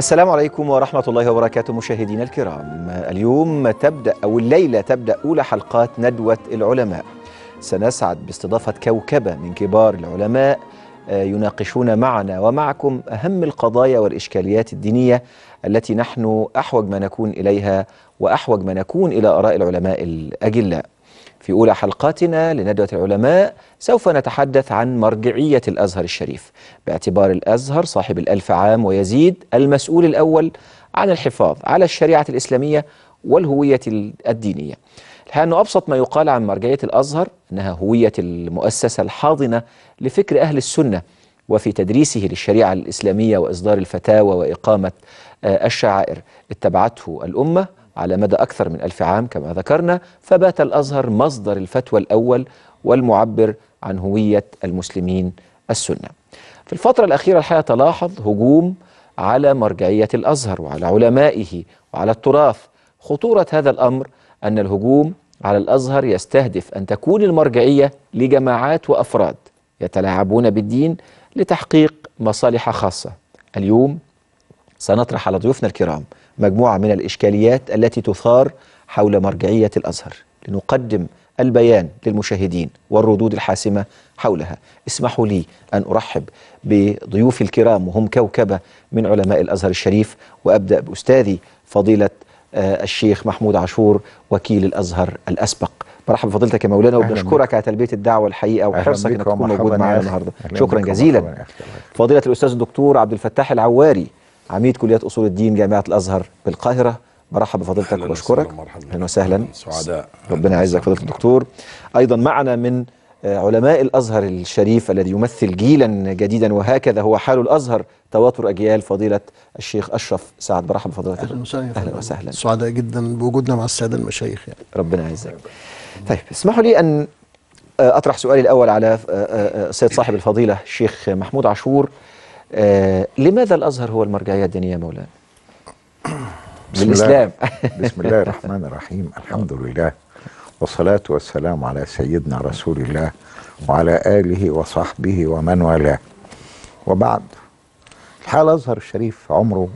السلام عليكم ورحمة الله وبركاته مشاهدينا الكرام اليوم تبدأ أو الليلة تبدأ أولى حلقات ندوة العلماء سنسعد باستضافة كوكبة من كبار العلماء آه، يناقشون معنا ومعكم أهم القضايا والإشكاليات الدينية التي نحن أحوج ما نكون إليها وأحوج ما نكون إلى آراء العلماء الأجلاء في أولى حلقاتنا لندوة العلماء سوف نتحدث عن مرجعية الأزهر الشريف باعتبار الأزهر صاحب الألف عام ويزيد المسؤول الأول عن الحفاظ على الشريعة الإسلامية والهوية الدينية لأنه أبسط ما يقال عن مرجعية الأزهر أنها هوية المؤسسة الحاضنة لفكر أهل السنة وفي تدريسه للشريعة الإسلامية وإصدار الفتاوى وإقامة آه، الشعائر اتبعته الأمة على مدى أكثر من ألف عام كما ذكرنا فبات الأزهر مصدر الفتوى الأول والمعبر عن هوية المسلمين السنة في الفترة الأخيرة الحقيقة تلاحظ هجوم على مرجعية الأزهر وعلى علمائه وعلى التراث خطورة هذا الأمر أن الهجوم على الأزهر يستهدف أن تكون المرجعية لجماعات وأفراد يتلاعبون بالدين لتحقيق مصالح خاصة اليوم سنطرح على ضيوفنا الكرام مجموعة من الإشكاليات التي تثار حول مرجعية الأزهر لنقدم البيان للمشاهدين والردود الحاسمة حولها اسمحوا لي أن أرحب بضيوفي الكرام وهم كوكبة من علماء الأزهر الشريف وأبدأ بأستاذي فضيلة آه، الشيخ محمود عاشور وكيل الأزهر الأسبق مرحبا بفضيلتك يا مولانا وبنشكرك على تلبيه الدعوه الحقيقه وحرصك انك تكون موجود معنا النهارده شكرا جزيلا فضيله الاستاذ الدكتور عبد الفتاح العواري عميد كلية أصول الدين جامعة الأزهر بالقاهرة برحب بفضيلتك وبشكرك اهلا وسهلا سعداء ربنا يعزك فضيله الدكتور ايضا معنا من آه، علماء الازهر الشريف الذي يمثل جيلا جديدا وهكذا هو حال الازهر تواتر اجيال فضيله الشيخ اشرف سعد برحب بفضيلتك اهلا وسهلا اهلا وسهلا سعداء جدا بوجودنا مع الساده المشايخ يعني ربنا يعزك طيب اسمحوا لي ان آه، اطرح سؤالي الاول على آه، سيد صاحب الفضيله الشيخ محمود عاشور آه، لماذا الأزهر هو المرجعية الدينية مولانا؟ بسم الإسلام بسم الله الرحمن الرحيم الحمد لله والصلاة والسلام على سيدنا رسول الله وعلى آله وصحبه ومن والاه وبعد الحال الأزهر الشريف عمره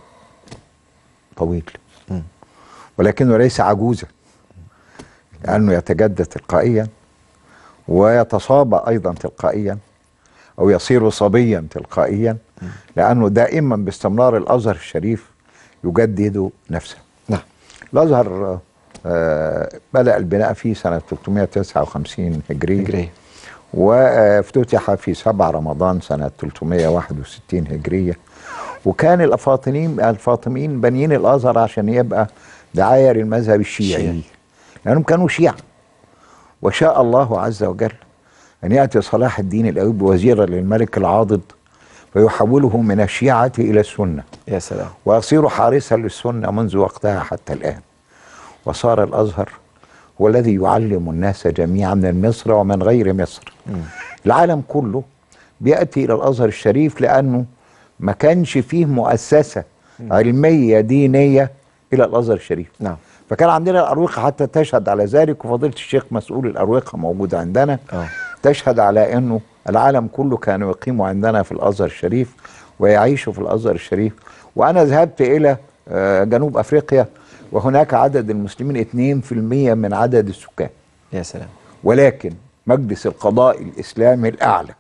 طويل ولكنه ليس عجوزا لأنه يتجدد تلقائيا ويتصاب أيضا تلقائيا أو يصير صبيا تلقائيا لأنه دائما باستمرار الأزهر الشريف يجدد نفسه نعم الأزهر آه، بدأ البناء فيه سنة 359 هجري هجري وافتتح في 7 رمضان سنة 361 هجرية وكان الفاطميين الفاطميين بانيين الأزهر عشان يبقى دعاية للمذهب الشيعي لأنهم يعني كانوا شيعة وشاء الله عز وجل أن يأتي صلاح الدين الأيوبي وزيرا للملك العاضد فيحوله من الشيعة إلى السنة يا سلام ويصير حارسا للسنة منذ وقتها حتى الآن وصار الأزهر هو الذي يعلم الناس جميعا من مصر ومن غير مصر م. العالم كله بيأتي إلى الأزهر الشريف لأنه ما كانش فيه مؤسسة م. علمية دينية إلى الأزهر الشريف نعم فكان عندنا الأروقة حتى تشهد على ذلك وفضيلة الشيخ مسؤول الأروقة موجود عندنا أوه. تشهد على أنه العالم كله كانوا يقيموا عندنا في الأزهر الشريف ويعيشوا في الأزهر الشريف وأنا ذهبت إلى آه، جنوب أفريقيا وهناك عدد المسلمين 2% من عدد السكان يا سلام ولكن مجلس القضاء الإسلامي الأعلى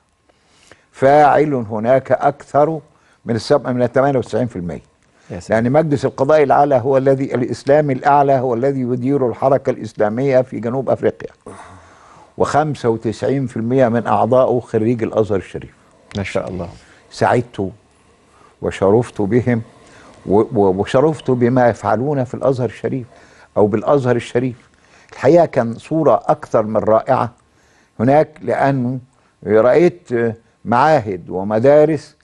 فاعل هناك أكثر من السبعة من 98% يعني مجلس القضاء الأعلى هو الذي الإسلامي الأعلى هو الذي يدير الحركة الإسلامية في جنوب أفريقيا و95% من أعضائه خريج الأزهر الشريف ما شاء الله سعدت وشرفت بهم وشرفت بما يفعلون في الأزهر الشريف أو بالأزهر الشريف الحقيقة كان صورة أكثر من رائعة هناك لأنه رأيت معاهد ومدارس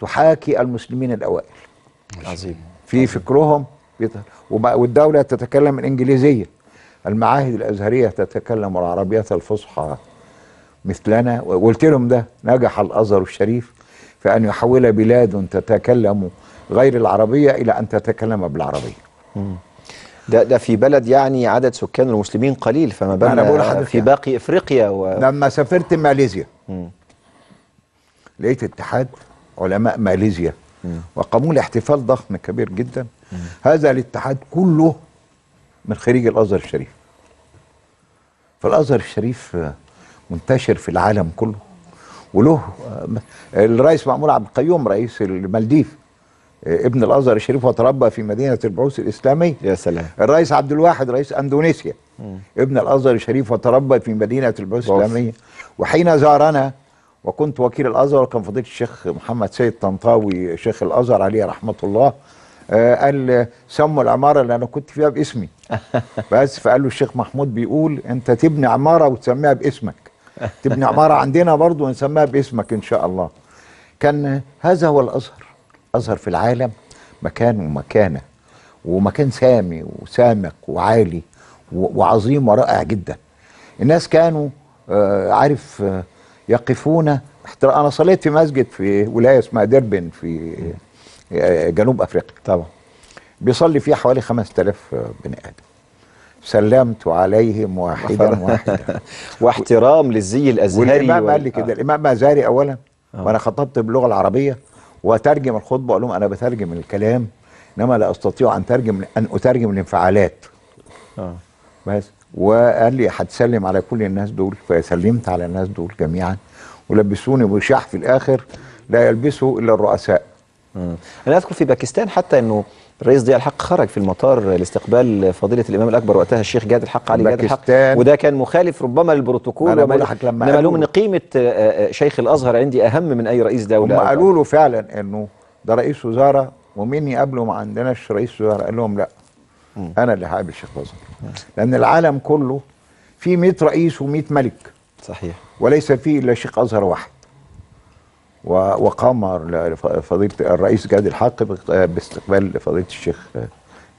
تحاكي المسلمين الأوائل عظيم في عظيم. فكرهم والدولة تتكلم الإنجليزية المعاهد الازهريه تتكلم العربيه الفصحى مثلنا وقلت لهم ده نجح الازهر الشريف في ان يحول بلاد تتكلم غير العربيه الى ان تتكلم بالعربيه. ده ده في بلد يعني عدد سكان المسلمين قليل فما بالنا في يعني. باقي افريقيا و... لما سافرت ماليزيا لقيت اتحاد علماء ماليزيا وقاموا لاحتفال ضخم كبير جدا هذا الاتحاد كله من خريج الازهر الشريف فالازهر الشريف منتشر في العالم كله وله الرئيس معمول عبد القيوم رئيس المالديف ابن الازهر الشريف وتربى في مدينه البعوث الاسلاميه يا سلام الرئيس عبد الواحد رئيس اندونيسيا مم. ابن الازهر الشريف وتربى في مدينه البعوث الاسلاميه وحين زارنا وكنت وكيل الازهر كان فضيله الشيخ محمد سيد طنطاوي شيخ الازهر عليه رحمه الله آه، قال سموا العماره اللي انا كنت فيها باسمي بس فقال له الشيخ محمود بيقول انت تبني عماره وتسميها باسمك تبني عماره عندنا برضه ونسميها باسمك ان شاء الله كان هذا هو الازهر ازهر في العالم مكان ومكانه ومكان سامي وسامق وعالي وعظيم ورائع جدا الناس كانوا آه، عارف آه، يقفون انا صليت في مسجد في ولايه اسمها دربن في جنوب افريقيا طبعا بيصلي فيها حوالي 5000 بني ادم سلمت عليهم واحدا واحدا واحترام للزي الازهري والامام قال لي كده آه. الامام ازهري اولا آه. وانا خطبت باللغه العربيه واترجم الخطبه اقول لهم انا بترجم الكلام انما لا استطيع ان ترجم ان اترجم الانفعالات اه بس وقال لي هتسلم على كل الناس دول فسلمت على الناس دول جميعا ولبسوني بشاح في الاخر لا يلبسه الا الرؤساء أمم. انا اذكر في باكستان حتى انه الرئيس ضياء الحق خرج في المطار لاستقبال فضيلة الإمام الأكبر وقتها الشيخ جاد الحق علي جاد الحق وده كان مخالف ربما للبروتوكول وما قالوا إن قيمة آه، آه، شيخ الأزهر عندي أهم من أي رئيس دولة هم قالوا له فعلا إنه ده رئيس وزارة ومين يقابله ما عندناش رئيس وزارة قال لهم لا م. أمم. أنا اللي هقابل الشيخ الأزهر لأن العالم كله فيه 100 رئيس و100 ملك صحيح وليس فيه إلا شيخ أزهر واحد وقام فضيله الرئيس جاد الحق باستقبال فضيله الشيخ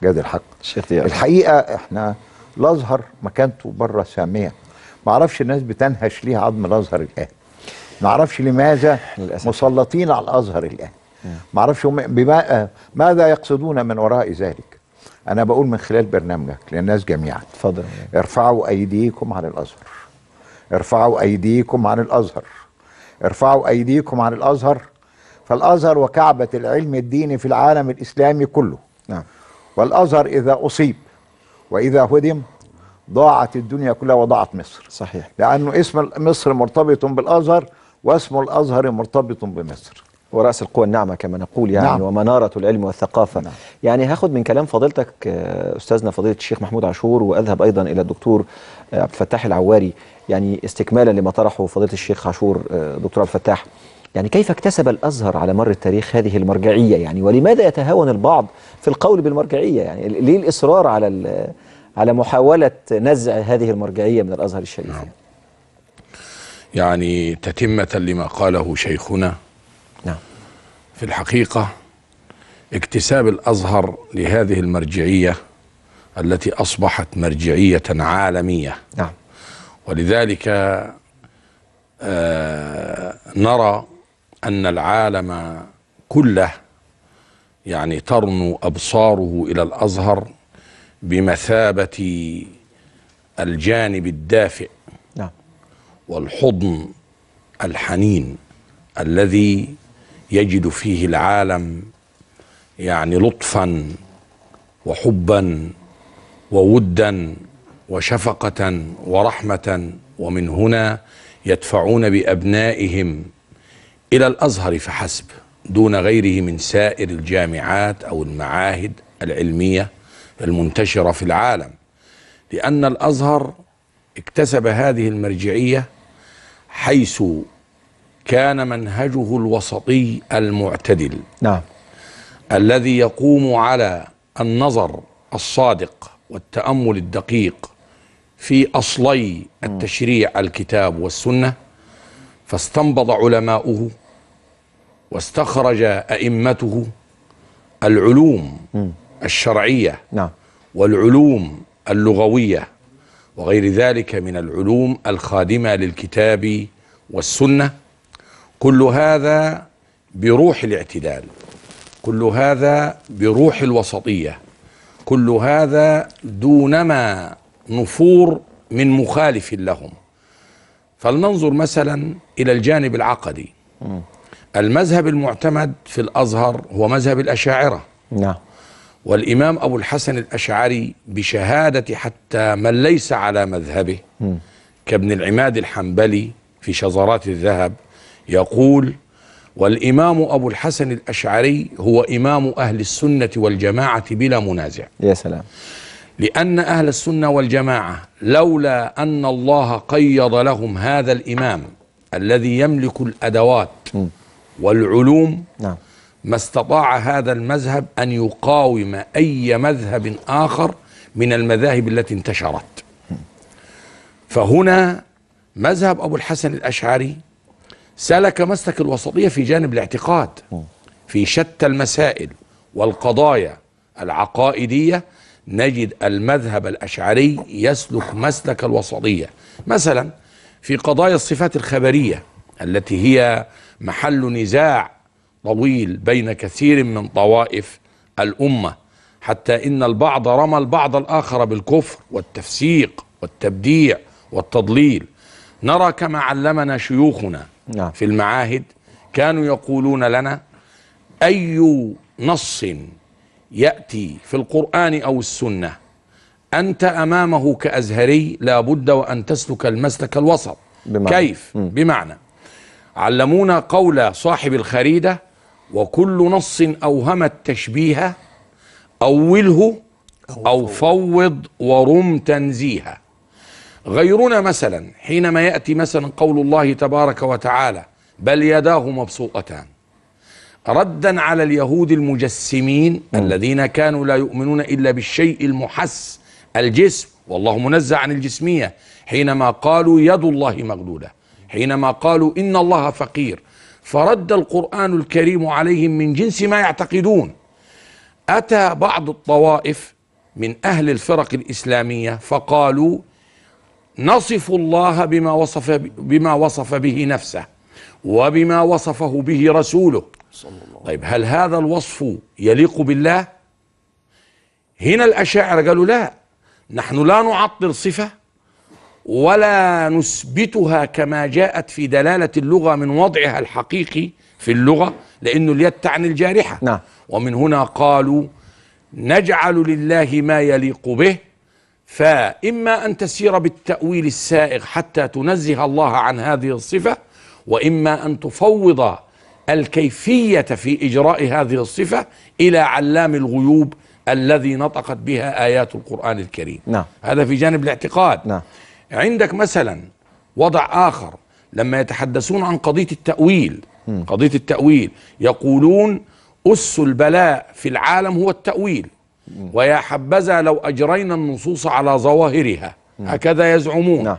جاد الحق الشيخ الحقيقه احنا الازهر مكانته بره ساميه ما اعرفش الناس بتنهش ليه عظم الازهر الان ما اعرفش لماذا للأسف. مسلطين على الازهر الان ما اعرفش بما ماذا يقصدون من وراء ذلك انا بقول من خلال برنامجك للناس جميعا اتفضل ارفعوا ايديكم عن الازهر ارفعوا ايديكم عن الازهر ارفعوا ايديكم عن الازهر فالازهر وكعبه العلم الديني في العالم الاسلامي كله نعم. والازهر اذا اصيب واذا هدم ضاعت الدنيا كلها وضاعت مصر صحيح لانه اسم مصر مرتبط بالازهر واسم الازهر مرتبط بمصر ورأس القوى الناعمة كما نقول يعني نعم. ومنارة العلم والثقافة نعم. يعني هاخد من كلام فضيلتك آه، أستاذنا فضيلة الشيخ محمود عاشور وأذهب أيضا إلى الدكتور آه، عبد الفتاح العواري يعني استكمالا لما طرحه فضيلة الشيخ عاشور آه، دكتور عبد الفتاح يعني كيف اكتسب الأزهر على مر التاريخ هذه المرجعية يعني ولماذا يتهاون البعض في القول بالمرجعية يعني ليه الإصرار على على محاولة نزع هذه المرجعية من الأزهر الشريف نعم. يعني تتمة لما قاله شيخنا في الحقيقة اكتساب الأزهر لهذه المرجعية التي أصبحت مرجعية عالمية نعم ولذلك آه نرى أن العالم كله يعني ترنو أبصاره إلى الأزهر بمثابة الجانب الدافئ نعم والحضن الحنين الذي يجد فيه العالم يعني لطفا وحبا وودا وشفقه ورحمه ومن هنا يدفعون بابنائهم الى الازهر فحسب دون غيره من سائر الجامعات او المعاهد العلميه المنتشره في العالم لان الازهر اكتسب هذه المرجعيه حيث كان منهجه الوسطي المعتدل نعم الذي يقوم على النظر الصادق والتأمل الدقيق في أصلي التشريع الكتاب والسنة فاستنبض علماؤه واستخرج أئمته العلوم الشرعية نعم والعلوم اللغوية وغير ذلك من العلوم الخادمة للكتاب والسنة كل هذا بروح الاعتدال كل هذا بروح الوسطيه كل هذا دونما نفور من مخالف لهم فلننظر مثلا الى الجانب العقدي المذهب المعتمد في الازهر هو مذهب الاشاعره نعم والامام ابو الحسن الاشعري بشهاده حتى من ليس على مذهبه كابن العماد الحنبلي في شذرات الذهب يقول والإمام أبو الحسن الأشعري هو إمام أهل السنة والجماعة بلا منازع يا سلام لأن أهل السنة والجماعة لولا أن الله قيض لهم هذا الإمام الذي يملك الأدوات والعلوم نعم ما استطاع هذا المذهب أن يقاوم أي مذهب آخر من المذاهب التي انتشرت فهنا مذهب أبو الحسن الأشعري سلك مسلك الوسطية في جانب الاعتقاد في شتى المسائل والقضايا العقائدية نجد المذهب الأشعري يسلك مسلك الوسطية مثلا في قضايا الصفات الخبرية التي هي محل نزاع طويل بين كثير من طوائف الأمة حتى إن البعض رمى البعض الآخر بالكفر والتفسيق والتبديع والتضليل نرى كما علمنا شيوخنا نعم. في المعاهد كانوا يقولون لنا أي نص يأتي في القرآن أو السنة أنت أمامه كأزهري لابد وأن تسلك المسلك الوسط بمعنى. كيف م. بمعنى علمونا قول صاحب الخريدة وكل نص أوهم التشبيه أوله أو فوض ورم تنزيها غيرنا مثلا حينما يأتي مثلا قول الله تبارك وتعالى بل يداه مبسوطتان ردا على اليهود المجسمين م. الذين كانوا لا يؤمنون إلا بالشيء المحس الجسم والله منزه عن الجسمية حينما قالوا يد الله مغلولة حينما قالوا إن الله فقير فرد القرآن الكريم عليهم من جنس ما يعتقدون أتى بعض الطوائف من أهل الفرق الإسلامية فقالوا نصف الله بما وصف بما وصف به نفسه وبما وصفه به رسوله صلى الله طيب هل هذا الوصف يليق بالله هنا الأشاعرة قالوا لا نحن لا نعطل صفة ولا نثبتها كما جاءت في دلالة اللغة من وضعها الحقيقي في اللغة لأنه اليد تعني الجارحة نعم. ومن هنا قالوا نجعل لله ما يليق به فإما أن تسير بالتأويل السائغ حتى تنزه الله عن هذه الصفة وإما أن تفوض الكيفية في إجراء هذه الصفة إلى علام الغيوب الذي نطقت بها آيات القرآن الكريم نعم. هذا في جانب الاعتقاد نعم. عندك مثلا وضع آخر لما يتحدثون عن قضية التأويل م. قضية التأويل يقولون أس البلاء في العالم هو التأويل ويا حبذا لو أجرينا النصوص على ظواهرها هكذا يزعمون نعم.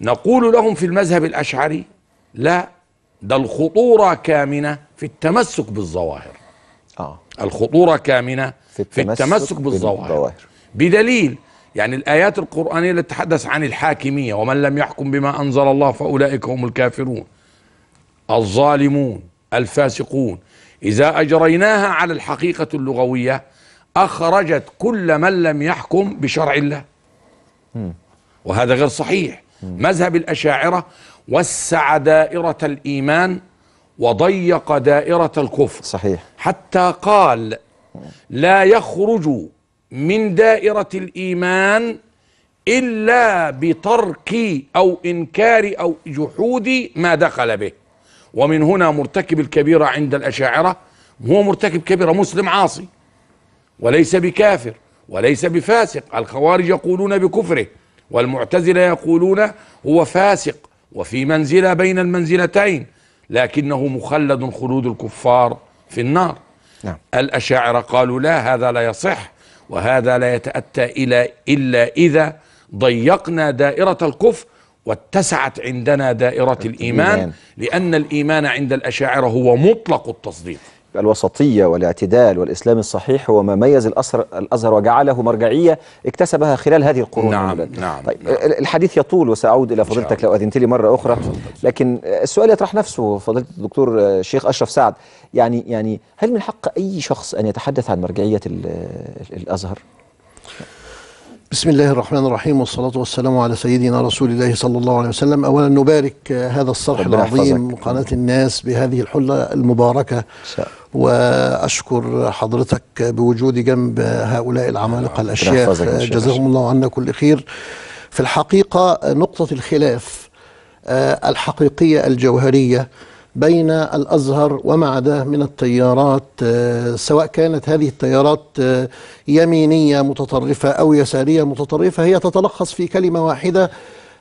نقول لهم في المذهب الأشعري لا ده الخطورة كامنة في التمسك بالظواهر آه. الخطورة كامنة في التمسك, في التمسك بالظواهر. بالظواهر بدليل يعني الآيات القرآنية اللي تتحدث عن الحاكمية ومن لم يحكم بما أنزل الله فأولئك هم الكافرون الظالمون الفاسقون إذا أجريناها على الحقيقة اللغوية أخرجت كل من لم يحكم بشرع الله وهذا غير صحيح مذهب الأشاعرة وسع دائرة الإيمان وضيق دائرة الكفر صحيح حتى قال لا يخرج من دائرة الإيمان إلا بترك أو إنكار أو جحود ما دخل به ومن هنا مرتكب الكبيرة عند الأشاعرة هو مرتكب كبيرة مسلم عاصي وليس بكافر وليس بفاسق الخوارج يقولون بكفره والمعتزلة يقولون هو فاسق وفي منزلة بين المنزلتين لكنه مخلد خلود الكفار في النار نعم. الأشاعرة قالوا لا هذا لا يصح وهذا لا يتأتى إلى إلا إذا ضيقنا دائرة الكفر واتسعت عندنا دائرة الإيمان لأن الإيمان عند الأشاعرة هو مطلق التصديق الوسطية والاعتدال والإسلام الصحيح هو ما ميز الأزهر, الأزهر وجعله مرجعية اكتسبها خلال هذه القرون نعم, نعم, نعم طيب نعم الحديث يطول وسأعود إلى فضيلتك لو أذنت لي مرة أخرى لكن السؤال يطرح نفسه فضيلة الدكتور الشيخ أشرف سعد يعني يعني هل من حق أي شخص أن يتحدث عن مرجعية الأزهر؟ بسم الله الرحمن الرحيم والصلاة والسلام على سيدنا رسول الله صلى الله عليه وسلم أولا نبارك آه، هذا الصرح العظيم قناة الناس بهذه الحلة المباركة شاء. وأشكر حضرتك بوجودي جنب هؤلاء العمالقة الأشياخ جزاهم الله عنا كل خير في الحقيقة نقطة الخلاف آه، الحقيقية الجوهرية بين الأزهر وما عداه من التيارات آه، سواء كانت هذه التيارات آه، يمينية متطرفة أو يسارية متطرفة هي تتلخص في كلمة واحدة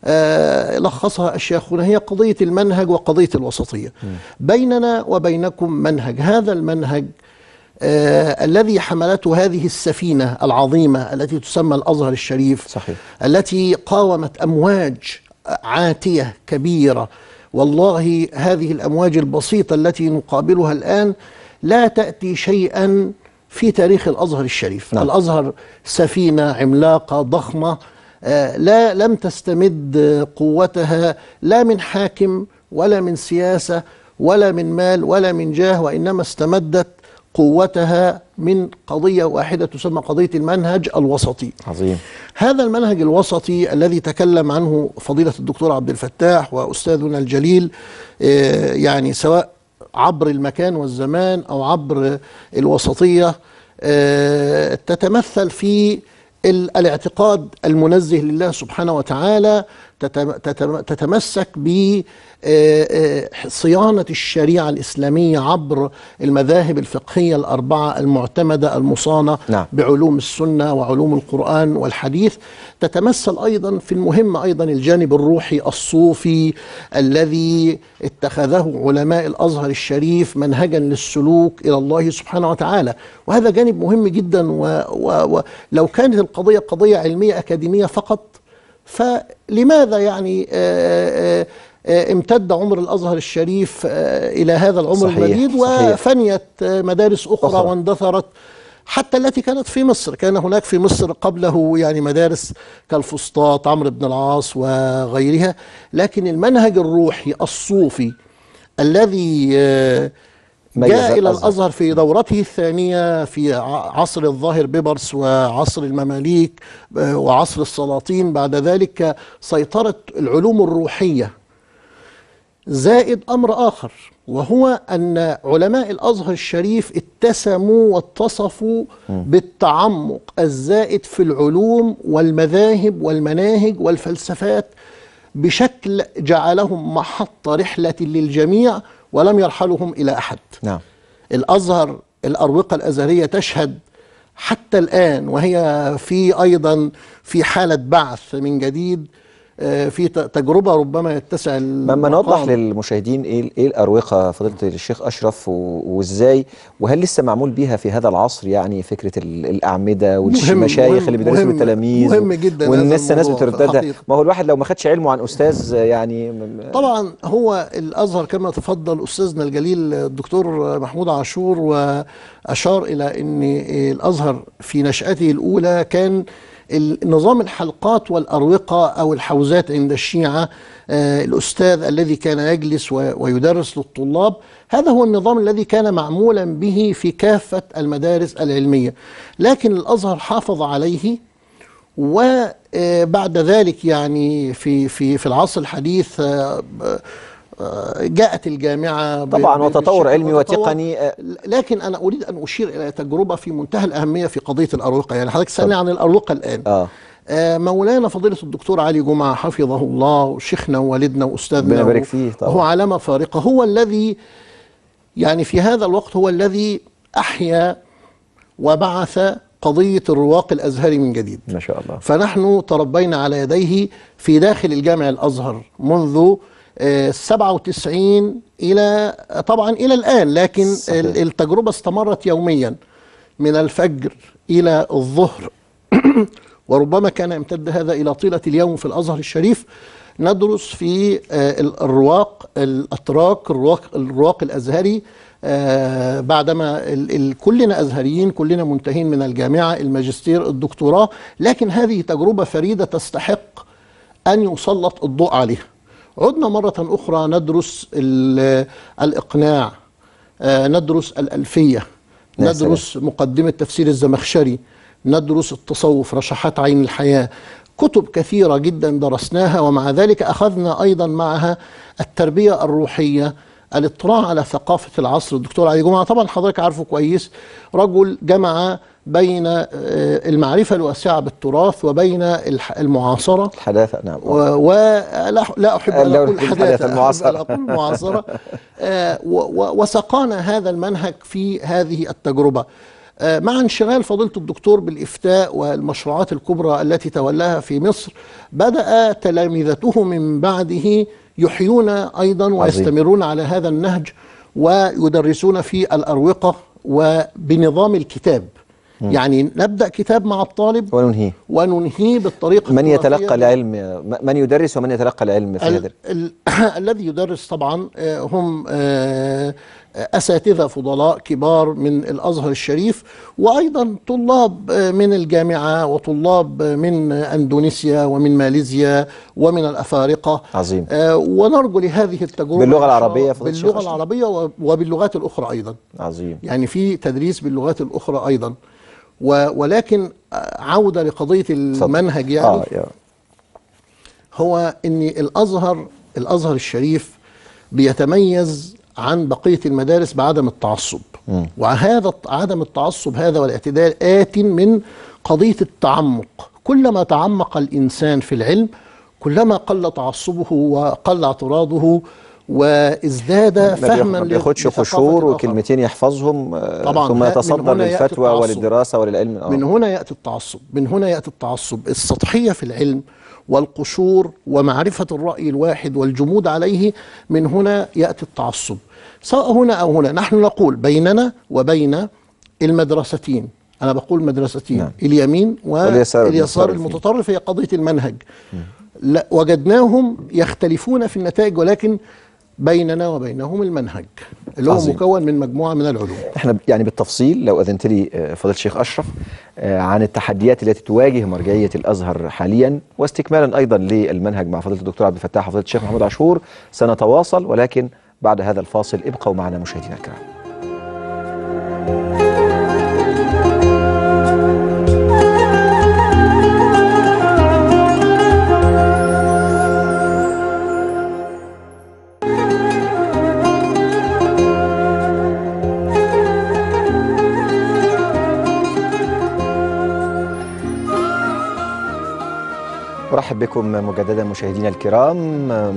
آه، لخصها الشيخون هي قضية المنهج وقضية الوسطية بيننا وبينكم منهج هذا المنهج آه الذي حملته هذه السفينة العظيمة التي تسمى الأزهر الشريف صحيح. التي قاومت أمواج عاتية كبيرة والله هذه الأمواج البسيطة التي نقابلها الآن لا تأتي شيئا في تاريخ الأزهر الشريف نعم. الأزهر سفينة عملاقة ضخمة آه، لا لم تستمد قوتها لا من حاكم ولا من سياسة ولا من مال ولا من جاه وإنما استمدت قوتها من قضية واحدة تسمى قضية المنهج الوسطي عظيم هذا المنهج الوسطي الذي تكلم عنه فضيلة الدكتور عبد الفتاح وأستاذنا الجليل آه، يعني سواء عبر المكان والزمان أو عبر الوسطية آه، تتمثل في الاعتقاد المنزه لله سبحانه وتعالى تتمسك بصيانة آه، آه، الشريعة الإسلامية عبر المذاهب الفقهية الأربعة المعتمدة المصانة نعم. بعلوم السنة وعلوم القرآن والحديث تتمثل أيضا في المهم أيضا الجانب الروحي الصوفي الذي اتخذه علماء الأزهر الشريف منهجا للسلوك إلى الله سبحانه وتعالى وهذا جانب مهم جدا ولو كانت القضية قضية علمية أكاديمية فقط فلماذا يعني آه، آه، آه، امتد عمر الازهر الشريف الى هذا العمر صحيح المديد وفنيت مدارس اخرى, أخرى. واندثرت حتى التي كانت في مصر كان هناك في مصر قبله يعني مدارس كالفسطاط عمرو بن العاص وغيرها لكن المنهج الروحي الصوفي الذي جاء إلى الأزهر في دورته الثانية في عصر الظاهر بيبرس وعصر المماليك آه، وعصر السلاطين بعد ذلك سيطرة العلوم الروحية زائد أمر آخر وهو أن علماء الأزهر الشريف اتسموا واتصفوا بالتعمق الزائد في العلوم والمذاهب والمناهج والفلسفات بشكل جعلهم محط رحلة للجميع ولم يرحلهم إلى أحد نعم. الأزهر الأروقة الأزهرية تشهد حتى الآن وهي في أيضا في حالة بعث من جديد آه، في تجربه ربما يتسع لما نوضح للمشاهدين ايه ايه الاروقه فضيله الشيخ اشرف وازاي وهل لسه معمول بيها في هذا العصر يعني فكره الاعمده والمشايخ اللي بيدرسوا التلاميذ مهم جدا والناس الناس بترددها ما هو الواحد لو ما خدش علمه عن استاذ يعني طبعا هو الازهر كما تفضل استاذنا الجليل الدكتور محمود عاشور واشار الى ان الازهر في نشاته الاولى كان نظام الحلقات والأروقة أو الحوزات عند الشيعة آه، الأستاذ الذي كان يجلس ويدرس للطلاب هذا هو النظام الذي كان معمولا به في كافة المدارس العلمية لكن الأزهر حافظ عليه وبعد آه، ذلك يعني في في في العصر الحديث آه، جاءت الجامعة طبعا وتطور علمي وتقني آه. لكن أنا أريد أن أشير إلى تجربة في منتهى الأهمية في قضية الأروقة يعني حضرتك تسألني عن الأروقة الآن آه. آه مولانا فضيلة الدكتور علي جمعة حفظه الله شيخنا ووالدنا وأستاذنا بارك فيه طبعا هو علامة فارقة هو الذي يعني في هذا الوقت هو الذي أحيا وبعث قضية الرواق الأزهري من جديد ما شاء الله فنحن تربينا على يديه في داخل الجامع الأزهر منذ 97 إلى طبعا إلى الآن لكن صحيح. التجربة استمرت يوميا من الفجر إلى الظهر وربما كان يمتد هذا إلى طيلة اليوم في الأزهر الشريف ندرس في آه، الرواق الأتراك الرواق, الرواق الأزهري آه، بعدما كلنا أزهريين كلنا منتهين من الجامعة الماجستير الدكتوراه لكن هذه تجربة فريدة تستحق أن يسلط الضوء عليها عدنا مرة أخرى ندرس الإقناع آه، ندرس الألفية ندرس مقدمة تفسير الزمخشري ندرس التصوف رشحات عين الحياة كتب كثيرة جدا درسناها ومع ذلك أخذنا أيضا معها التربية الروحية الاطلاع على ثقافة العصر الدكتور علي جمعة طبعا حضرتك عارفه كويس رجل جمع بين آه، المعرفة الواسعة بالتراث وبين المعاصرة الحداثة نعم ولا لا أحب أن أقول الحداثة المعاصرة أقول معاصرة آه، وسقانا هذا المنهج في هذه التجربة آه، مع انشغال فضيلة الدكتور بالإفتاء والمشروعات الكبرى التي تولاها في مصر بدأ تلامذته من بعده يحيون أيضا ويستمرون على هذا النهج ويدرسون في الأروقة وبنظام الكتاب يعني نبدا كتاب مع الطالب وننهيه وننهيه بالطريقه من يتلقى العلم من يدرس ومن يتلقى العلم في هذا الذي يدرس طبعا آه، هم آه، اساتذه فضلاء كبار من الازهر الشريف وايضا طلاب آه، من الجامعه وطلاب من اندونيسيا ومن ماليزيا ومن الافارقه عظيم ونرجو لهذه التجربه باللغه العربيه باللغه العربيه وباللغات الاخرى ايضا عظيم يعني في تدريس باللغات الاخرى ايضا ولكن عودة لقضية المنهج يعني, آه يعني هو ان الازهر الازهر الشريف بيتميز عن بقيه المدارس بعدم التعصب م. وهذا عدم التعصب هذا والاعتدال ات من قضيه التعمق كلما تعمق الانسان في العلم كلما قل تعصبه وقل اعتراضه وازداد فهما ما بياخدش قشور وكلمتين يحفظهم آه، طبعا ثم يتصدر للفتوى وللدراسه وللعلم آه. من هنا ياتي التعصب من هنا ياتي التعصب السطحيه في العلم والقشور ومعرفه الراي الواحد والجمود عليه من هنا ياتي التعصب سواء هنا او هنا نحن نقول بيننا وبين المدرستين انا بقول مدرستين نعم. اليمين واليسار اليسار المتطرف هي قضيه المنهج نعم. لا وجدناهم يختلفون في النتائج ولكن بيننا وبينهم المنهج اللي هو عظيم. مكون من مجموعه من العلوم احنا يعني بالتفصيل لو اذنت لي آه، فضيله الشيخ اشرف آه، عن التحديات التي تواجه مرجعيه الازهر حاليا واستكمالا ايضا للمنهج مع فضيله الدكتور عبد الفتاح وفضيله الشيخ محمود عاشور سنتواصل ولكن بعد هذا الفاصل ابقوا معنا مشاهدينا الكرام أرحب بكم مجددا مشاهدينا الكرام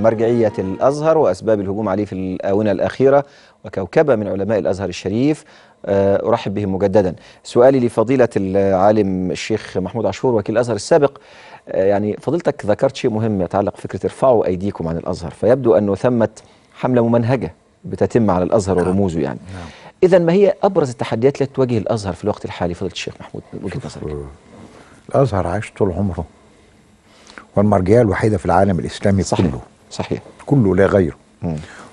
مرجعية الأزهر وأسباب الهجوم عليه في الآونة الأخيرة وكوكبة من علماء الأزهر الشريف آه، أرحب بهم مجددا سؤالي لفضيلة العالم الشيخ محمود عاشور وكيل الأزهر السابق آه، يعني فضيلتك ذكرت شيء مهم يتعلق فكرة ارفعوا أيديكم عن الأزهر فيبدو أنه ثمة حملة ممنهجة بتتم على الأزهر نعم. ورموزه يعني نعم. إذا ما هي أبرز التحديات التي تواجه الأزهر في الوقت الحالي فضيلة الشيخ محمود من وجهة نظرك آه، الأزهر عايش طول عمره والمرجعيه الوحيده في العالم الاسلامي صحيح. كله صحيح كله لا غيره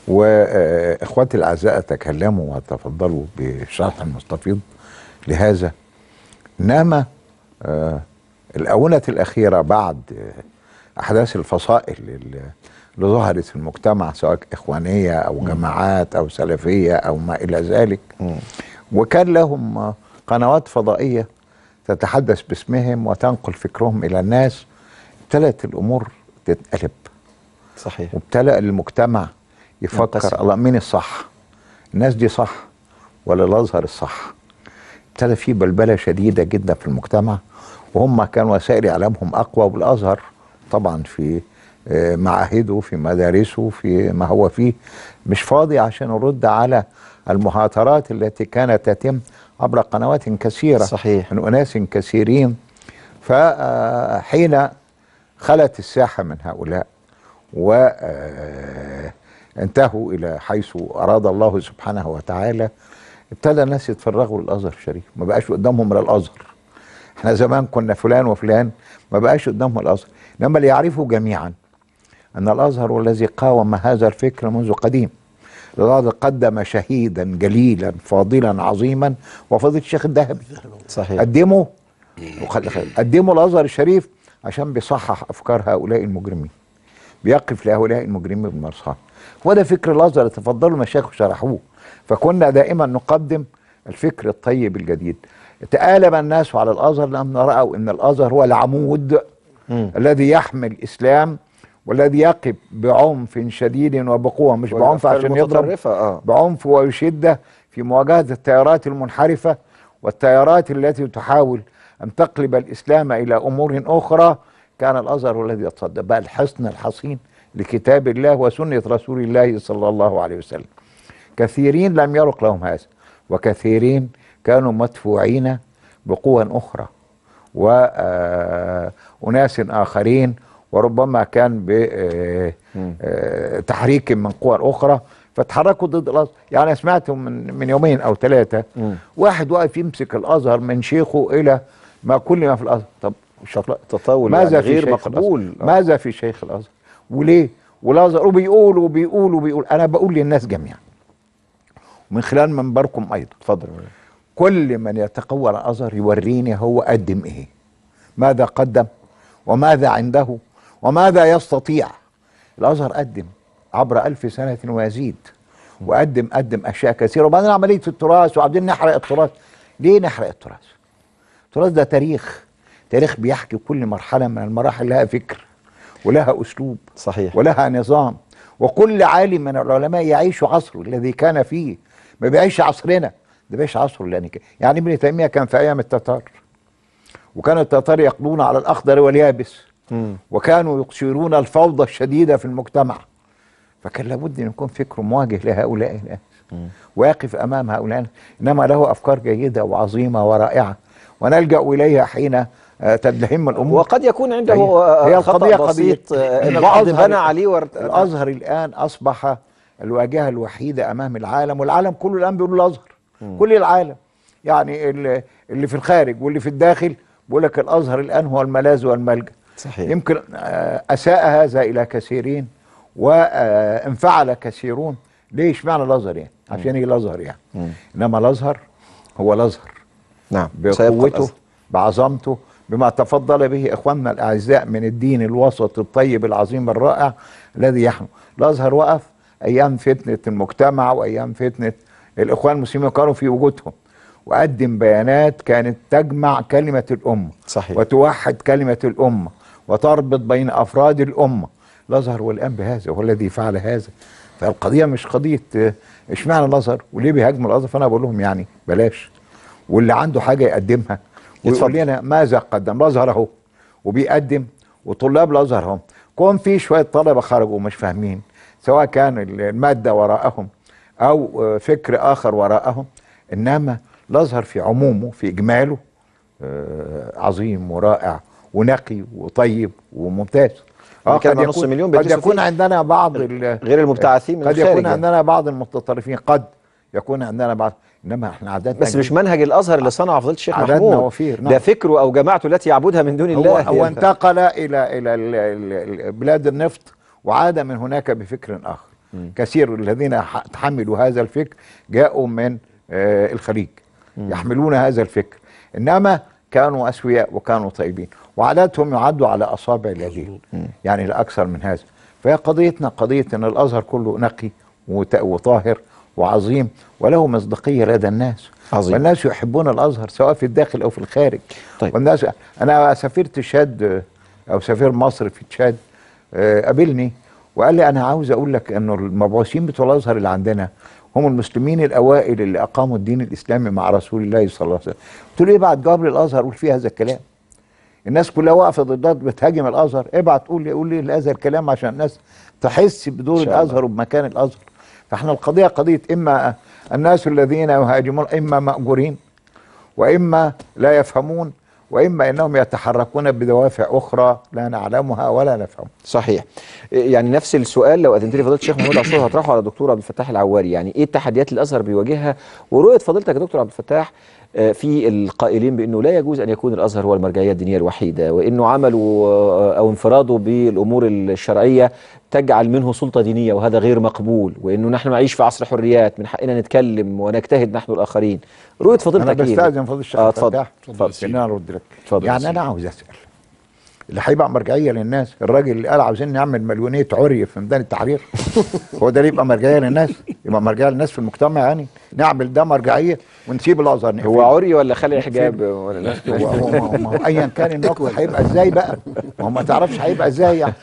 واخواتي الاعزاء تكلموا وتفضلوا بشرح مستفيض لهذا نام آه، الاونه الاخيره بعد آه، احداث الفصائل اللي ظهرت في المجتمع سواء اخوانيه او جماعات او سلفيه او ما الى ذلك وكان لهم آه، قنوات فضائيه تتحدث باسمهم وتنقل فكرهم الى الناس ابتدت الامور تتقلب صحيح وابتدى المجتمع يفكر الله مين الصح الناس دي صح ولا الازهر الصح ابتدى في بلبله شديده جدا في المجتمع وهم كان وسائل اعلامهم اقوى والازهر طبعا في آه، معاهده في مدارسه في ما هو فيه مش فاضي عشان يرد على المهاترات التي كانت تتم عبر قنوات كثيره صحيح من اناس كثيرين فحين خلت الساحة من هؤلاء وانتهوا آه، إلى حيث أراد الله سبحانه وتعالى ابتدى الناس يتفرغوا للأزهر الشريف ما بقاش قدامهم إلا الأزهر احنا زمان كنا فلان وفلان ما بقاش قدامهم الأزهر إنما ليعرفوا جميعا أن الأزهر هو الذي قاوم هذا الفكر منذ قديم لقد قدم شهيدا جليلا فاضلا عظيما وفضيلة الشيخ الذهبي صحيح قدموا قدموا الأزهر الشريف عشان بيصحح افكار هؤلاء المجرمين بيقف لهؤلاء المجرمين بالمرصاد وده فكر الازهر تفضلوا مشايخ وشرحوه فكنا دائما نقدم الفكر الطيب الجديد تآلم الناس على الازهر لما راوا ان الازهر هو العمود م. الذي يحمي الاسلام والذي يقف بعنف شديد وبقوه مش بعنف عشان يضرب آه. بعنف وشده في مواجهه التيارات المنحرفه والتيارات التي تحاول أن تقلب الإسلام إلى أمور أخرى كان الأزهر الذي يتصدى بقى الحصن الحصين لكتاب الله وسنة رسول الله صلى الله عليه وسلم كثيرين لم يرق لهم هذا وكثيرين كانوا مدفوعين بقوى أخرى وأناس آه، آخرين وربما كان بتحريك آه، آه، من قوى أخرى فتحركوا ضد الازهر يعني سمعتهم من يومين او ثلاثه واحد واقف يمسك الازهر من شيخه الى ما كل ما في الازهر طب تطاول ماذا يعني غير مقبول آه. ماذا في شيخ الازهر وليه والازهر وبيقول وبيقول وبيقول انا بقول للناس جميعا ومن خلال منبركم ايضا اتفضل كل من يتقوى الازهر يوريني هو قدم ايه ماذا قدم وماذا عنده وماذا يستطيع الازهر قدم عبر ألف سنه ويزيد وقدم قدم اشياء كثيره وبعدين عمليه التراث وعايزين نحرق التراث ليه نحرق التراث التراث ده تاريخ تاريخ بيحكي كل مرحله من المراحل لها فكر ولها اسلوب صحيح ولها نظام وكل عالم من العلماء يعيش عصره الذي كان فيه ما بيعيش عصرنا ده بيعيش عصره اللي كان يعني ابن تيميه كان في ايام التتار وكان التتار يقضون على الاخضر واليابس م. وكانوا يقصرون الفوضى الشديده في المجتمع فكان لابد ان يكون فكره مواجه لهؤلاء الناس واقف امام هؤلاء انما له افكار جيده وعظيمه ورائعه ونلجأ إليها حين آه، تدهم الأمور وقد يكون عنده يعني آه، هي القضية قضية آه، البعض بنى عليه ورد الأزهر الآن أصبح الواجهة الوحيدة أمام العالم والعالم كله الآن بيقول الأزهر كل العالم يعني اللي في الخارج واللي في الداخل بيقول لك الأزهر الآن هو الملاذ والملجأ صحيح يمكن أساء هذا إلى كثيرين وانفعل كثيرون ليه اشمعنى الازهر يعني عشان ايه الازهر يعني انما الازهر هو الازهر نعم بقوته بعظمته بما تفضل به إخواننا الأعزاء من الدين الوسط الطيب العظيم الرائع الذي يحمل الأزهر وقف أيام فتنة المجتمع وأيام فتنة الإخوان المسلمين كانوا في وجودهم وقدم بيانات كانت تجمع كلمة الأمة صحيح. وتوحد كلمة الأمة وتربط بين أفراد الأمة الأزهر والآن بهذا هو الذي فعل هذا فالقضية مش قضية اشمعنى الأزهر وليه بيهاجموا الأزهر فأنا بقول لهم يعني بلاش واللي عنده حاجه يقدمها ويقول لنا ماذا قدم الازهر اهو وبيقدم وطلاب الازهر هم كون في شويه طلبه خرجوا مش فاهمين سواء كان الماده وراءهم او آه، فكر اخر وراءهم انما الازهر في عمومه في اجماله آه، عظيم ورائع ونقي وطيب وممتاز اه يعني قد نص مليون قد يكون عندنا بعض غير المبتعثين من قد يكون عندنا بعض المتطرفين قد يكون عندنا بعض انما احنا عاداتنا بس مش منهج الازهر اللي صنعه فضيله الشيخ محمود وفير نعم. ده فكره او جماعته التي يعبدها من دون الله هو, هو يعني انتقل الى الى بلاد النفط وعاد من هناك بفكر اخر م. كثير الذين تحملوا هذا الفكر جاءوا من آه الخليج م. يحملون هذا الفكر انما كانوا اسوياء وكانوا طيبين وعاداتهم يعدوا على اصابع اليدين يعني لاكثر من هذا فهي قضيتنا قضيه ان الازهر كله نقي وطاهر وعظيم وله مصداقية لدى الناس عظيم. والناس يحبون الأزهر سواء في الداخل أو في الخارج طيب. والناس أنا سافرت تشاد أو سفير مصر في تشاد آه، قابلني وقال لي أنا عاوز أقول لك أنه المبعوثين بتوع الأزهر اللي عندنا هم المسلمين الأوائل اللي أقاموا الدين الإسلامي مع رسول الله صلى الله عليه وسلم قلت له ابعت جواب الأزهر قول فيه هذا الكلام الناس كلها واقفه ضدها بتهاجم الازهر ابعت قول لي قول لي هذا الكلام عشان الناس تحس بدور الازهر وبمكان الازهر فاحنا القضية قضية إما الناس الذين يهاجمون إما مأجورين وإما لا يفهمون واما انهم يتحركون بدوافع اخرى لا نعلمها ولا نفهمها. صحيح. يعني نفس السؤال لو اذنت لي فضيله الشيخ محمود عاشور هطرحه على الدكتور عبد الفتاح العواري، يعني ايه التحديات اللي الازهر بيواجهها ورؤيه فضيلتك يا دكتور عبد الفتاح آه، في القائلين بأنه لا يجوز أن يكون الأزهر هو المرجعية الدينية الوحيدة وأنه عمله آه، أو انفراده بالأمور الشرعية تجعل منه سلطة دينية وهذا غير مقبول وأنه نحن نعيش في عصر حريات من حقنا نتكلم ونجتهد نحن الآخرين رؤية فضيلتك أنا بستأذن فضيلة الشيخ آه اتفضل خليني أرد لك يعني أنا عاوز أسأل اللي هيبقى مرجعيه للناس الراجل اللي قال عاوزين نعمل مليونيه عري في ميدان التحرير هو ده اللي يبقى مرجعيه للناس يبقى مرجعيه للناس في المجتمع يعني نعمل ده مرجعيه ونسيب الازهر نقفل هو عري ولا خالي حجاب ولا لا هو ايا كان النقد هيبقى ازاي بقى ما هو ما تعرفش هيبقى ازاي يعني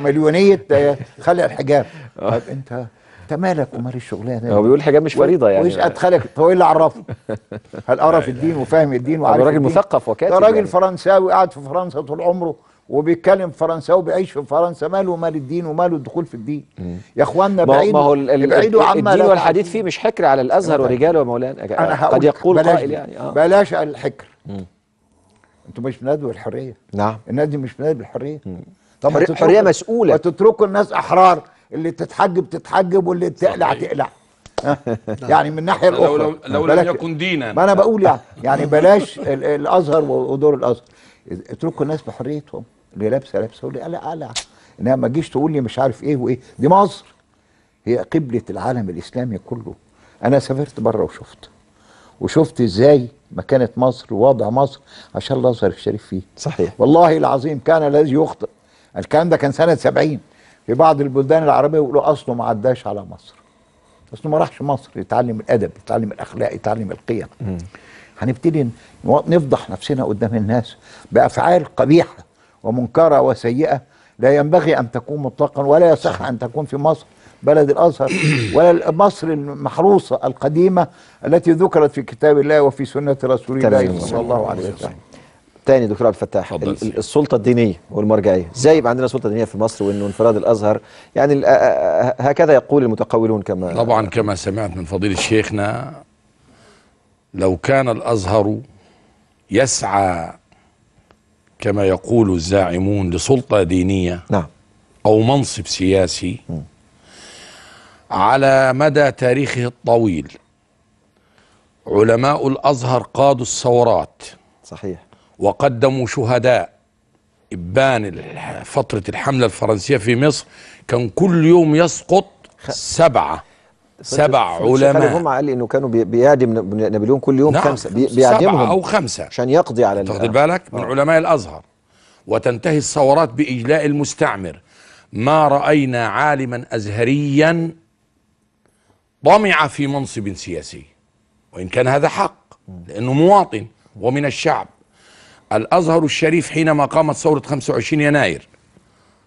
مليونيه آه، خلع الحجاب آه. طب انت انت مالك ومال الشغلانه هو بيقول حجاب مش فريضه يعني ويش ادخلك هو ايه اللي عرفه؟ هل قرف الدين وفاهم الدين وعارف راجل مثقف وكاتب راجل يعني. فرنساوي قاعد في فرنسا طول عمره وبيتكلم فرنساوي بيعيش في فرنسا ماله مال الدين وماله الدخول في الدين يا اخوانا بعيدوا ما هو بعيدوا عما الدين والحديث فيه مش حكر على الازهر ورجاله ومولانا أنا قد يقول قائل يعني آه. بلاش الحكر انتوا مش بنادوا الحريه نعم النادي مش بنادي الحريه طب الحريه مسؤوله وتتركوا الناس احرار اللي تتحجب تتحجب واللي تقلع تقلع يعني من الناحيه الاخرى لو لم يكن دينا ما انا بقول يعني يعني بلاش الازهر ودور الازهر اتركوا الناس بحريتهم اللي لابسه لابسه لي قلع قلع انها ما تجيش تقول لي مش عارف ايه وايه دي مصر هي قبله العالم الاسلامي كله انا سافرت بره وشفت وشفت ازاي مكانه مصر ووضع مصر عشان الازهر الشريف فيه صحيح والله العظيم كان الذي يخطئ الكلام ده كان سنه 70 في بعض البلدان العربيه يقولوا اصله ما عداش على مصر اصله ما راحش مصر يتعلم الادب يتعلم الاخلاق يتعلم القيم هنبتدي نفضح نفسنا قدام الناس بافعال قبيحه ومنكرة وسيئة لا ينبغي أن تكون مطلقا ولا يصح أن تكون في مصر بلد الأزهر ولا مصر المحروسة القديمة التي ذكرت في كتاب الله وفي سنة رسول الله صلى الله عليه وسلم تاني دكتور عبد الفتاح السلطه الدينيه والمرجعيه ازاي يبقى عندنا سلطه دينيه في مصر وانه انفراد الازهر يعني هكذا يقول المتقولون كما طبعا كما سمعت من فضيله شيخنا لو كان الازهر يسعى كما يقول الزاعمون لسلطة دينية نعم أو منصب سياسي م. على مدى تاريخه الطويل علماء الأزهر قادوا الثورات صحيح وقدموا شهداء إبان فترة الحملة الفرنسية في مصر كان كل يوم يسقط سبعة سبع علماء هم قال لي انه كانوا بيعدم نابليون كل يوم نعم خمسه بيعدمهم سبعه او خمسه عشان يقضي على تاخد بالك من آه. علماء الازهر وتنتهي الثورات باجلاء المستعمر ما راينا عالما ازهريا طمع في منصب سياسي وان كان هذا حق لانه مواطن ومن الشعب الازهر الشريف حينما قامت ثوره 25 يناير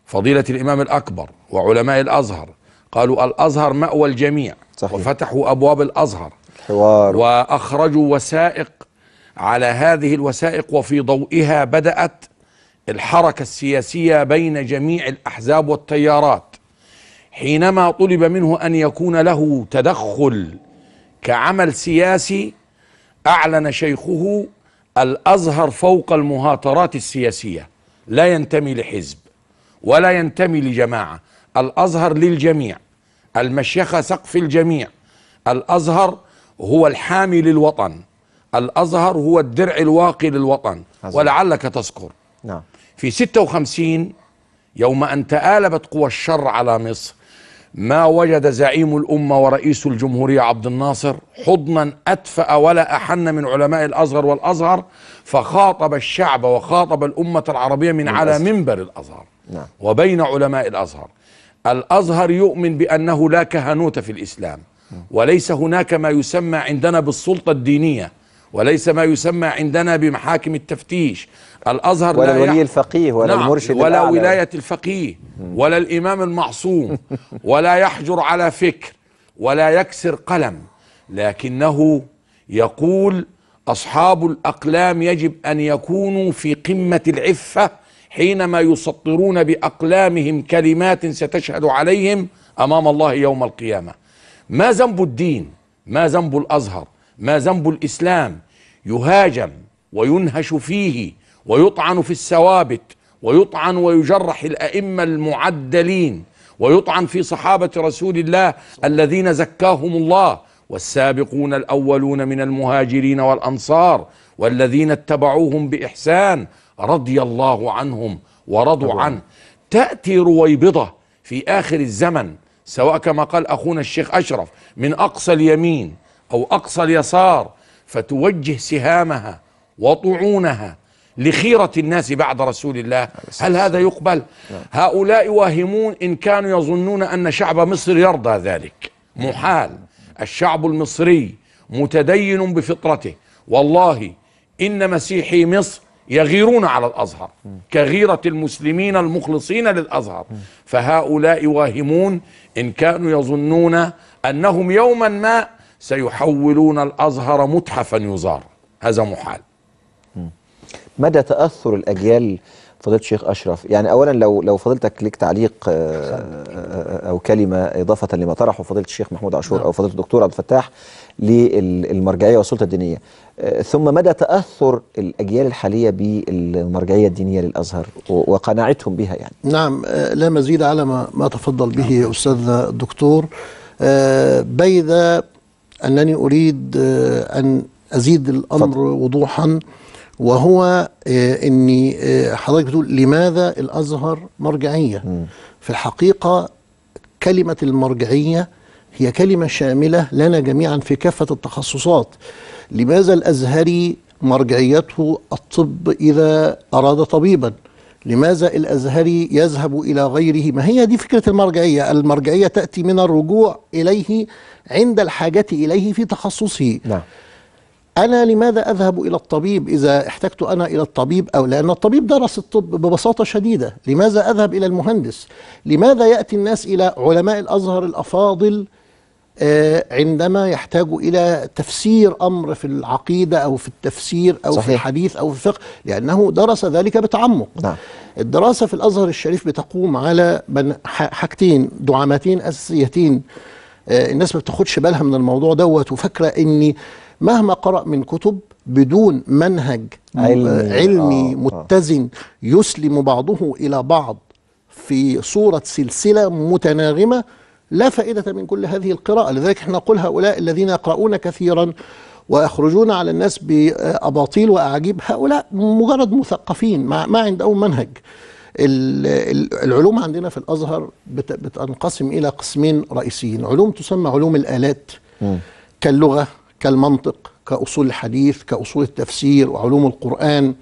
فضيله الامام الاكبر وعلماء الازهر قالوا الازهر ماوى الجميع صحيح. وفتحوا أبواب الأزهر الحوار وأخرجوا وثائق على هذه الوثائق وفي ضوئها بدأت الحركة السياسية بين جميع الأحزاب والتيارات حينما طلب منه أن يكون له تدخل كعمل سياسي أعلن شيخه الأزهر فوق المهاترات السياسية لا ينتمي لحزب ولا ينتمي لجماعة الأزهر للجميع المشيخة سقف الجميع الأزهر هو الحامي للوطن الأزهر هو الدرع الواقي للوطن عزيز. ولعلك تذكر نعم في 56 يوم أن تآلبت قوى الشر على مصر ما وجد زعيم الأمة ورئيس الجمهورية عبد الناصر حضنا أدفأ ولا أحن من علماء الأزهر والأزهر فخاطب الشعب وخاطب الأمة العربية من على منبر الأزهر نعم. وبين علماء الأزهر الأزهر يؤمن بأنه لا كهنوت في الإسلام وليس هناك ما يسمى عندنا بالسلطة الدينية وليس ما يسمى عندنا بمحاكم التفتيش الأزهر ولا ولي يح... الفقيه ولا نعم المرشد ولا الأعلى. ولاية الفقيه ولا الإمام المعصوم ولا يحجر على فكر ولا يكسر قلم لكنه يقول أصحاب الأقلام يجب أن يكونوا في قمة العفة حينما يسطرون باقلامهم كلمات ستشهد عليهم امام الله يوم القيامه ما ذنب الدين ما ذنب الازهر ما ذنب الاسلام يهاجم وينهش فيه ويطعن في الثوابت ويطعن ويجرح الائمه المعدلين ويطعن في صحابه رسول الله الذين زكاهم الله والسابقون الاولون من المهاجرين والانصار والذين اتبعوهم باحسان رضي الله عنهم ورضوا أيوة. عنه تأتي رويبضة في آخر الزمن سواء كما قال أخونا الشيخ أشرف من أقصى اليمين أو أقصى اليسار فتوجه سهامها وطعونها لخيرة الناس بعد رسول الله هل هذا يقبل؟ نعم. هؤلاء واهمون إن كانوا يظنون أن شعب مصر يرضى ذلك محال الشعب المصري متدين بفطرته والله إن مسيحي مصر يغيرون على الأزهر كغيرة المسلمين المخلصين للأزهر فهؤلاء واهمون إن كانوا يظنون أنهم يوما ما سيحولون الأزهر متحفا يزار هذا محال مدى تأثر الأجيال فضيلة الشيخ أشرف يعني أولا لو لو فضلتك ليك تعليق آه، آه، أو كلمة إضافة لما طرحه فضيلة الشيخ محمود عاشور أو فضيلة الدكتور عبد الفتاح للمرجعية والسلطة الدينية ثم مدى تأثر الأجيال الحالية بالمرجعية الدينية للأزهر وقناعتهم بها يعني نعم آه، لا مزيد على ما تفضل به نعم. أستاذ الدكتور آه، بيد أنني أريد آه، أن أزيد الأمر فضل. وضوحا وهو أني حضرتك بتقول لماذا الأزهر مرجعية م. في الحقيقة كلمة المرجعية هي كلمة شاملة لنا جميعا في كافة التخصصات لماذا الأزهري مرجعيته الطب إذا أراد طبيبا لماذا الأزهري يذهب إلى غيره ما هي دي فكرة المرجعية المرجعية تأتي من الرجوع إليه عند الحاجة إليه في تخصصه نعم. أنا لماذا أذهب إلى الطبيب إذا احتجت أنا إلى الطبيب أو لأن الطبيب درس الطب ببساطة شديدة لماذا أذهب إلى المهندس لماذا يأتي الناس إلى علماء الأزهر الأفاضل آه، عندما يحتاجوا الى تفسير امر في العقيده او في التفسير او صحيح. في الحديث او في الفقه لانه درس ذلك بتعمق نعم. الدراسه في الازهر الشريف بتقوم على حاجتين دعامتين اساسيتين آه، الناس ما بتاخدش بالها من الموضوع دوت وفاكره اني مهما قرأ من كتب بدون منهج علمي, علمي آه،, آه متزن يسلم بعضه إلى بعض في صورة سلسلة متناغمة لا فائدة من كل هذه القراءة لذلك احنا نقول هؤلاء الذين يقرؤون كثيرا ويخرجون على الناس بأباطيل وأعاجيب هؤلاء مجرد مثقفين ما, ما عندهم منهج العلوم عندنا في الأزهر بتنقسم إلى قسمين رئيسيين علوم تسمى علوم الآلات كاللغة كالمنطق كأصول الحديث كأصول التفسير وعلوم القرآن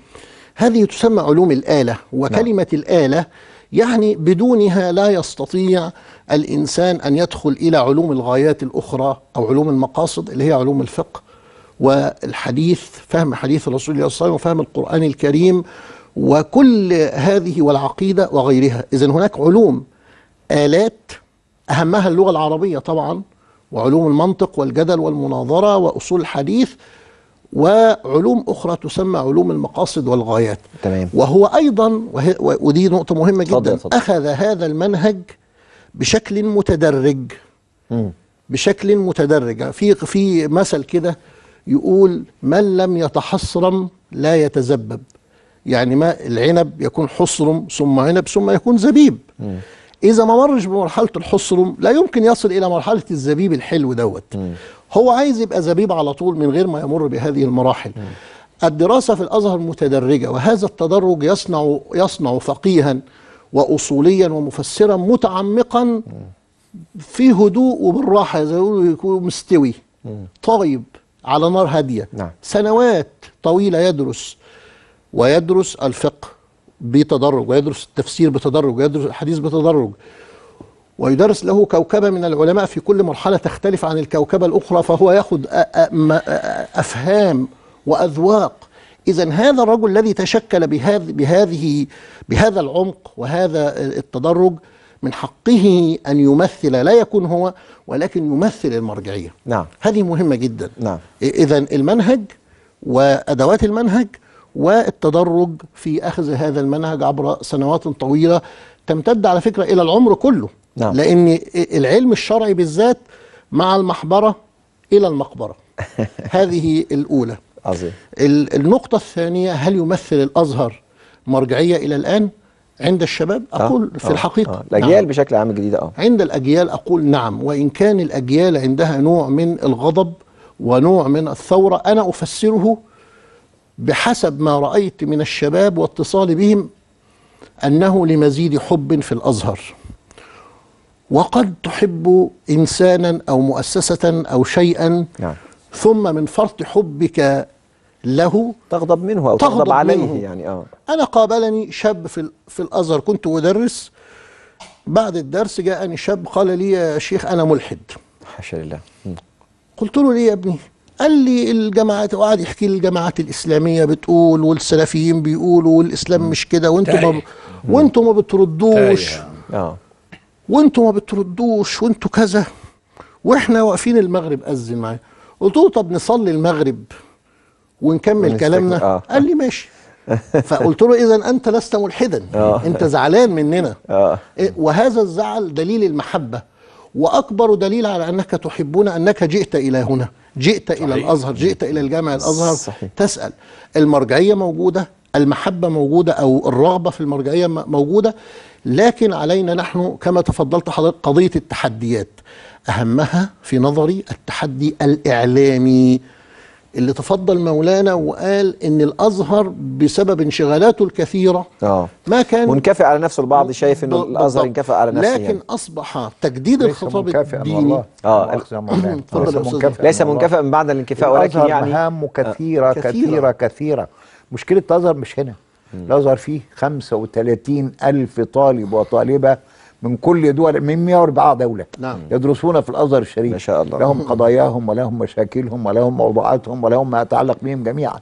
هذه تسمى علوم الآلة نعم. وكلمة نعم. الآلة يعني بدونها لا يستطيع الإنسان أن يدخل إلى علوم الغايات الأخرى أو علوم المقاصد اللي هي علوم الفقه والحديث فهم حديث الرسول صلى الله عليه وسلم وفهم القرآن الكريم وكل هذه والعقيدة وغيرها إذا هناك علوم آلات أهمها اللغة العربية طبعا وعلوم المنطق والجدل والمناظرة وأصول الحديث وعلوم أخرى تسمى علوم المقاصد والغايات تمام. وهو أيضا وهي ودي نقطة مهمة جدا صدق صدق. أخذ هذا المنهج بشكل متدرج م. بشكل متدرج في في مثل كده يقول من لم يتحصرم لا يتزبب يعني ما العنب يكون حصرم ثم عنب ثم يكون زبيب م. إذا ما مرش بمرحلة الحصرم لا يمكن يصل إلى مرحلة الزبيب الحلو دوت م. هو عايز يبقى زبيب على طول من غير ما يمر بهذه المراحل الدراسة في الأزهر متدرجة وهذا التدرج يصنع يصنع فقيها وأصوليا ومفسرا متعمقا في هدوء وبالراحة زي ما يكون مستوي طيب على نار هادية نعم. سنوات طويلة يدرس ويدرس الفقه بتدرج ويدرس التفسير بتدرج ويدرس الحديث بتدرج ويدرس له كوكبة من العلماء في كل مرحلة تختلف عن الكوكبة الأخرى فهو يأخذ أفهام وأذواق إذا هذا الرجل الذي تشكل بهذ بهذه بهذا العمق وهذا التدرج من حقه أن يمثل لا يكون هو ولكن يمثل المرجعية نعم هذه مهمة جدا نعم إذا المنهج وأدوات المنهج والتدرج في أخذ هذا المنهج عبر سنوات طويلة تمتد على فكرة إلى العمر كله نعم. لأن العلم الشرعي بالذات مع المحبرة إلى المقبرة هذه الأولى عظيم النقطة الثانية هل يمثل الأزهر مرجعية إلى الآن؟ عند الشباب آه. أقول آه في آه الحقيقة آه الأجيال نعم. بشكل عام الجديدة آه عند الأجيال أقول نعم وإن كان الأجيال عندها نوع من الغضب ونوع من الثورة أنا أفسره بحسب ما رأيت من الشباب واتصالي بهم أنه لمزيد حب في الأزهر وقد تحب إنسانا أو مؤسسة أو شيئا نعم. ثم من فرط حبك له تغضب منه أو تغضب, تغضب عليه منه. يعني آه. أنا قابلني شاب في, في الأزهر كنت أدرس بعد الدرس جاءني شاب قال لي يا شيخ أنا ملحد حاشا لله قلت له ليه يا ابني قال لي الجماعات وقعد يحكي لي الجماعات الاسلاميه بتقول والسلفيين بيقولوا والاسلام مش كده وانتم ما وانتم ما بتردوش اه وانتوا ما بتردوش وانتوا كذا واحنا واقفين المغرب اذن معايا قلت له طب نصلي المغرب ونكمل كلامنا آه. قال لي ماشي فقلت له اذا انت لست ملحدا آه. انت زعلان مننا آه. إيه، وهذا الزعل دليل المحبه واكبر دليل على انك تحبنا انك جئت الى هنا جئت صحيح. الى الازهر جئت الى الجامع الازهر صحيح. تسال المرجعيه موجوده المحبه موجوده او الرغبه في المرجعيه موجوده لكن علينا نحن كما تفضلت حضرتك قضية التحديات أهمها في نظري التحدي الإعلامي اللي تفضل مولانا وقال ان الازهر بسبب انشغالاته الكثيره اه ما كان منكفئ على نفسه البعض شايف ان الازهر انكفئ على نفسه لكن يعني. اصبح تجديد الخطاب الديني اه أمم، منكفئ ليس منكفئا من بعد الانكفاء ولكن يعني مهام كثيره كثيره آه. كثيره, كثيرة. مشكله الازهر مش هنا الازهر فيه 35 الف طالب وطالبه من كل دول من 104 دوله نعم. يدرسون في الازهر الشريف ما شاء الله لهم قضاياهم ولهم مشاكلهم ولهم موضوعاتهم ولهم ما يتعلق بهم جميعا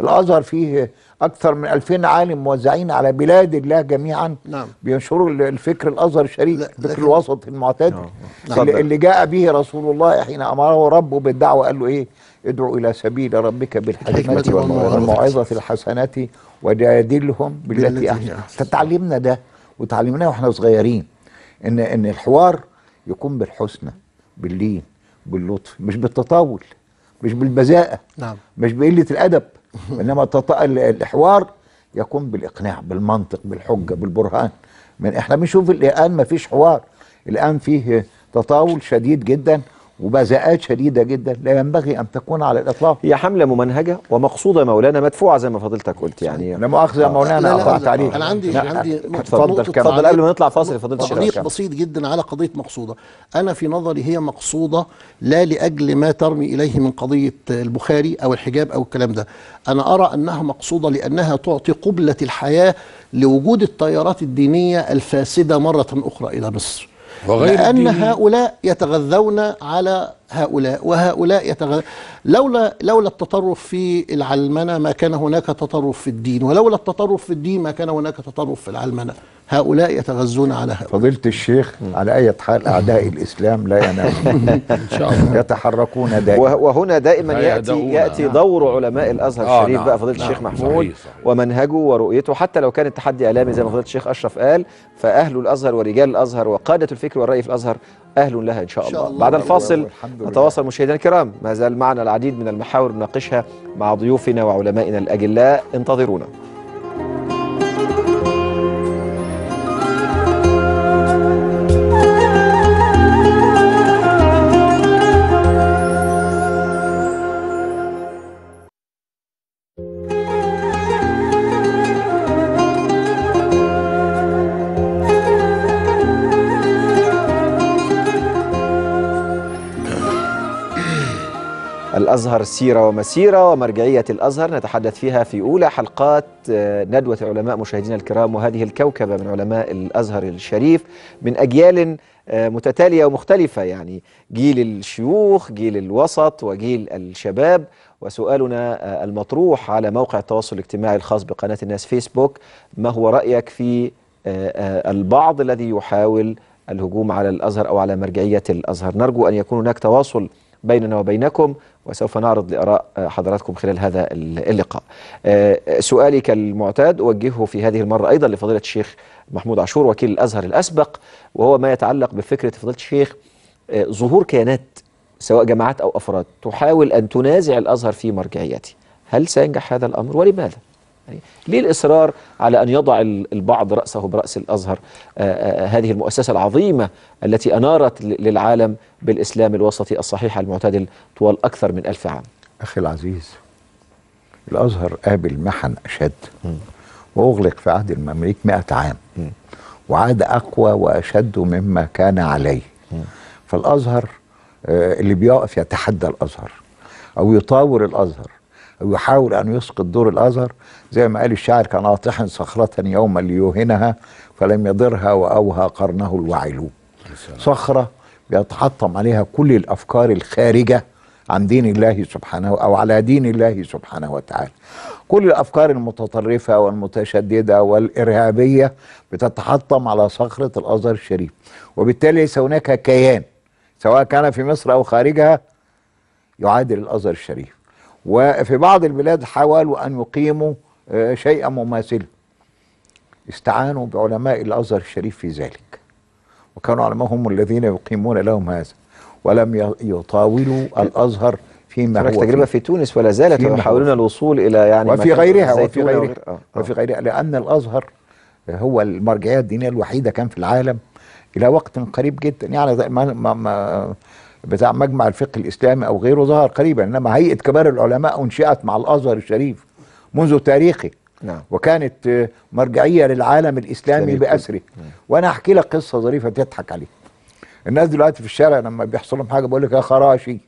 الازهر فيه اكثر من 2000 عالم موزعين على بلاد الله جميعا نعم. بينشروا الفكر الازهر الشريف الفكر الوسط المعتدل نعم. اللي, اللي جاء به رسول الله حين امره ربه بالدعوه قال له ايه ادعو إلى سبيل ربك بالحكمة والموعظة الحسنة وجادلهم بالتي أحسن تعلمنا ده وتعلمناه واحنا صغيرين ان ان الحوار يكون بالحسنى باللين باللطف مش بالتطاول مش بالبذاءة نعم. مش بقلة الأدب إنما الحوار يكون بالإقناع بالمنطق بالحجة بالبرهان من إحنا بنشوف الآن ما فيش حوار الآن فيه تطاول شديد جدا وبزقات شديدة جدا لا ينبغي أن تكون على الإطلاق هي حملة ممنهجة ومقصودة مولانا مدفوعة زي ما فضيلتك قلت يعني لا مؤاخذة يا آه. مولانا قطعت عليه أنا عندي لا عندي اتفضل اتفضل قبل ما نطلع فاصل فضيلة الشيخ بسيط جدا على قضية مقصودة أنا في نظري هي مقصودة لا لأجل ما ترمي إليه من قضية البخاري أو الحجاب أو الكلام ده أنا أرى أنها مقصودة لأنها تعطي قبلة الحياة لوجود التيارات الدينية الفاسدة مرة أخرى إلى مصر وغير لأن هؤلاء يتغذون على هؤلاء وهؤلاء يتغ... لولا لولا التطرف في العلمنه ما كان هناك تطرف في الدين ولولا التطرف في الدين ما كان هناك تطرف في العلمنه هؤلاء يتغذون على هؤلاء فضيله الشيخ على اي حال اعداء الاسلام لا ينامون ان شاء الله يتحركون دائما وهنا دائما ياتي ياتي نعم. دور علماء الازهر آه الشريف نعم بقى فضيله نعم الشيخ محمود ومنهجه ورؤيته حتى لو كان التحدي اعلامي زي ما فضيله الشيخ اشرف قال فاهل الازهر ورجال الازهر وقاده الفكر والراي في الازهر أهل لها إن شاء, إن شاء الله. الله بعد الفاصل نتواصل مشاهدينا الكرام ما زال معنا العديد من المحاور نناقشها مع ضيوفنا وعلمائنا الأجلاء انتظرونا الأزهر سيرة ومسيرة ومرجعية الأزهر نتحدث فيها في أولى حلقات آه، ندوة العلماء مشاهدينا الكرام وهذه الكوكبة من علماء الأزهر الشريف من أجيال آه، متتالية ومختلفة يعني جيل الشيوخ جيل الوسط وجيل الشباب وسؤالنا آه، المطروح على موقع التواصل الاجتماعي الخاص بقناة الناس فيسبوك ما هو رأيك في البعض الذي يحاول الهجوم على الأزهر أو على مرجعية الأزهر نرجو أن يكون هناك تواصل بيننا وبينكم وسوف نعرض لآراء حضراتكم خلال هذا اللقاء آه، سؤالي كالمعتاد أوجهه في هذه المرة أيضا لفضيلة الشيخ محمود عاشور وكيل الأزهر الأسبق وهو ما يتعلق بفكرة فضيلة الشيخ آه، ظهور كيانات سواء جماعات أو أفراد تحاول أن تنازع الأزهر في مرجعيته هل سينجح هذا الأمر ولماذا؟ يعني ليه الإصرار على أن يضع البعض رأسه برأس الأزهر آه، آه، آه، هذه المؤسسة العظيمة التي أنارت للعالم بالإسلام الوسطي الصحيح المعتدل طوال أكثر من ألف عام أخي العزيز الأزهر قابل محن أشد وأغلق في عهد المماليك 100 عام وعاد أقوى وأشد مما كان عليه فالأزهر اللي بيقف يتحدى الأزهر أو يطاور الأزهر ويحاول أن يسقط دور الأزهر زي ما قال الشاعر كان أطحن صخرة يوما ليوهنها فلم يضرها وأوهى قرنه الوعل صخرة بيتحطم عليها كل الأفكار الخارجة عن دين الله سبحانه أو على دين الله سبحانه وتعالى كل الأفكار المتطرفة والمتشددة والإرهابية بتتحطم على صخرة الأزهر الشريف وبالتالي ليس هناك كيان سواء كان في مصر أو خارجها يعادل الأزهر الشريف وفي بعض البلاد حاولوا أن يقيموا آه، شيئا مماثلا استعانوا بعلماء الأزهر الشريف في ذلك وكانوا علماء هم الذين يقيمون لهم هذا ولم يطاولوا الأزهر فيما هناك تجربه في تونس ولا زالت يحاولون الوصول الى يعني وفي غيرها وفي غيرها آه. وفي غيرها لان الازهر هو المرجعيه الدينيه الوحيده كان في العالم الى وقت قريب جدا يعني ما ما بتاع مجمع الفقه الاسلامي او غيره ظهر قريبا انما هيئه كبار العلماء انشئت مع الازهر الشريف منذ تاريخه نعم. وكانت مرجعيه للعالم الاسلامي باسره نعم. وانا احكي لك قصه ظريفه تضحك عليك الناس دلوقتي في الشارع لما بيحصل لهم حاجه بقول لك يا خراشي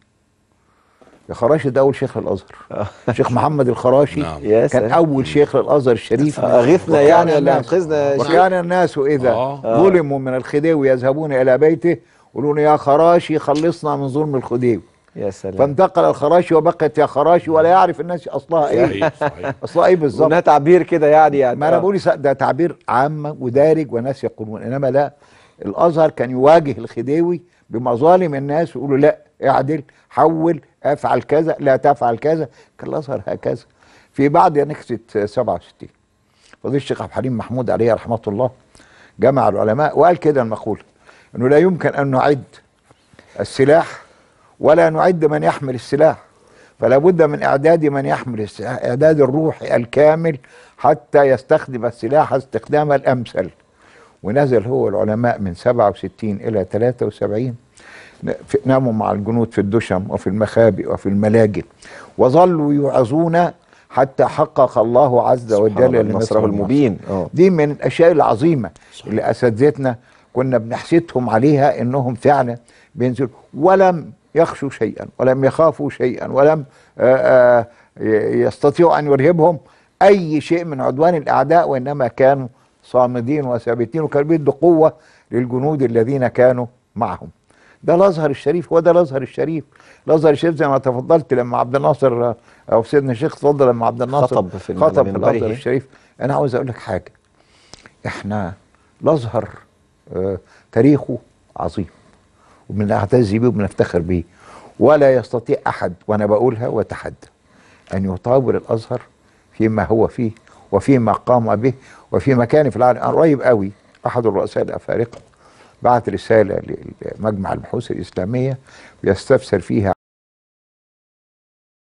يا خراشي ده اول شيخ للازهر شيخ محمد الخراشي نعم. كان اول شيخ للازهر الشريف اغثنا آه، يعني انقذنا وكان الناس اذا آه. آه. ظلموا من الخديوي يذهبون الى بيته يقولون يا خراشي خلصنا من ظلم الخديوي يا سلام فانتقل الخراشي وبقت يا خراشي ولا يعرف الناس اصلها ايه صحيح. صحيح اصلها ايه بالظبط انها تعبير كده يعني يعني ما انا بقول ده تعبير عام ودارج والناس يقولون انما لا الازهر كان يواجه الخديوي بمظالم الناس ويقولوا لا اعدل حول افعل كذا لا تفعل كذا كان الازهر هكذا في بعد نكسه 67 فضيل الشيخ عبد الحليم محمود عليه رحمه الله جمع العلماء وقال كده المقوله أنه لا يمكن أن نعد السلاح ولا نعد من يحمل السلاح فلا بد من إعداد من يحمل السلاح إعداد الروح الكامل حتى يستخدم السلاح استخدام الأمثل ونزل هو العلماء من 67 إلى 73 ناموا مع الجنود في الدشم وفي المخابئ وفي الملاجئ وظلوا يوعظون حتى حقق الله عز وجل نصره المبين آه. دي من الاشياء العظيمه اللي اساتذتنا كنا بنحسدهم عليها انهم فعلا بينزلوا ولم يخشوا شيئا ولم يخافوا شيئا ولم آه، آه، يستطيعوا ان يرهبهم اي شيء من عدوان الاعداء وانما كانوا صامدين وثابتين وكانوا بيدوا قوه للجنود الذين كانوا معهم ده الازهر الشريف هو ده الازهر الشريف الازهر الشريف زي ما تفضلت لما عبد الناصر آه، او سيدنا الشيخ تفضل لما عبد الناصر خطب في خطب في الازهر الشريف انا عاوز اقول لك حاجه احنا الازهر تاريخه عظيم وبنعتز بيه وبنفتخر بيه ولا يستطيع احد وانا بقولها واتحدى ان يطاول الازهر فيما هو فيه وفيما قام به وفي مكانه في العالم قريب قوي احد الرؤساء الافارقه بعت رساله لمجمع البحوث الاسلاميه بيستفسر فيها